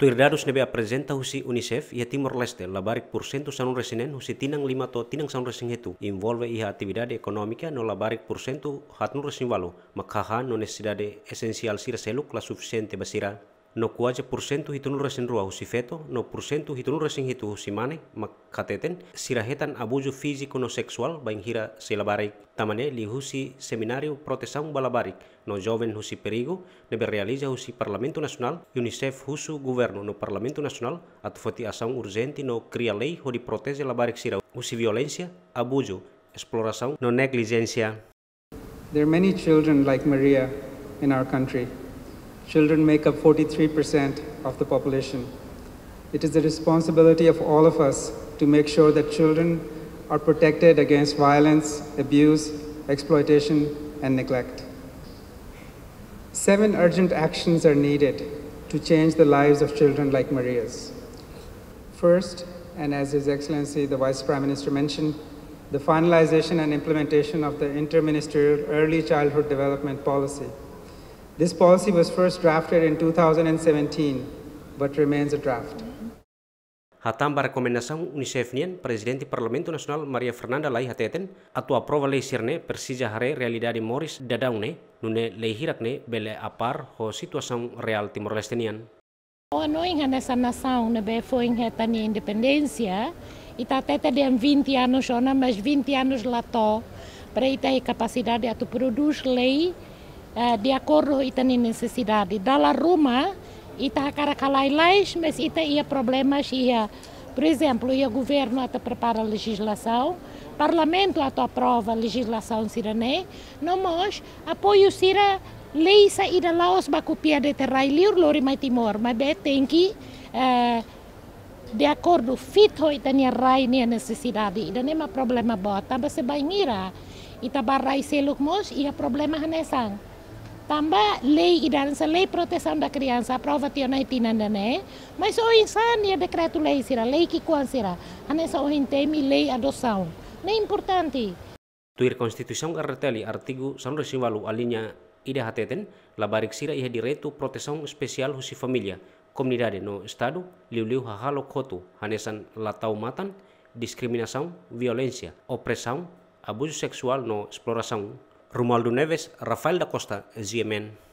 Tuirdadus nebe a presenta husi UNICEF ia Timor Leste labarik porcento sanun resinen husi tinang lima to tinang sanun resin hetu involve iha atividade económica no labarik porcento hatun resin walo makaha no necesidade esencial sira seluk la suficiente basira no kuaja pursentu hitunu rasin ruahu feto no pursentu hitunul resin hitu simane makateten, sirahetan abuju fiziko no seksual baing hira selabarik. Tamane si seminario protesaung balabarik, no joven husi perigo, nebe realiza husi parlamento nasional UNICEF husu guverno no parlamento nasional at foti asaung urgente no cria lei hodi protege labarik sirau. Husi violencia, abujo, exploração, no negligência. There are many children like Maria in our country. Children make up 43% of the population. It is the responsibility of all of us to make sure that children are protected against violence, abuse, exploitation, and neglect. Seven urgent actions are needed to change the lives of children like Maria's. First, and as His Excellency the Vice Prime Minister mentioned, the finalization and implementation of the Interministerial Early Childhood Development Policy, This policy was first drafted in 2017, but remains a draft. Hatam para rekomendação UNICEF-nian, Presidente do Parlamento NASIONAL Maria Fernanda Lai Hateten, atua aprova lei sirne persija hare realidade Morris dadaune, nune lei hirakne bele apar ho situação real Timor-Leste-nian. O noi nessa nação, NE foi em retania independência, independensia ita tete dem 20 anos, mas 20 anos lato to, ita e kapasidade atu produs lei Eh, de acordo com a necessidade. Dala Roma, ita leis, mas ita ia problemas ia, por exemplo, ia governo até prepara a legislação, parlamento até aprova a legislação sirané, não nós apoio sira lei da lá os bacupia de terra e liur lori mai timor, mas be tem que eh, de acordo fito ita nia rai nia necessidade, ita nem problema bota, mas se vai mira, ita barrai seluk mos ia problema hanesang. Tamba lei iransa lei proteção da criança aprova tio na itinandané, mas o insânia decreto lei será lei que kuan será, anessa o intemi lei adoção. Nem importante. Tuir Constituição Arreteli artigo 108 a alinya ida hateten, labarik sira ia direto proteção especial husi familia comunidade no estado, liu-liu hahalo kotu, hanesan lataumatan, diskriminasi, violencia opressão, abuso sexual no exploração Romualdo Neves, Rafael da Costa, Ziemen.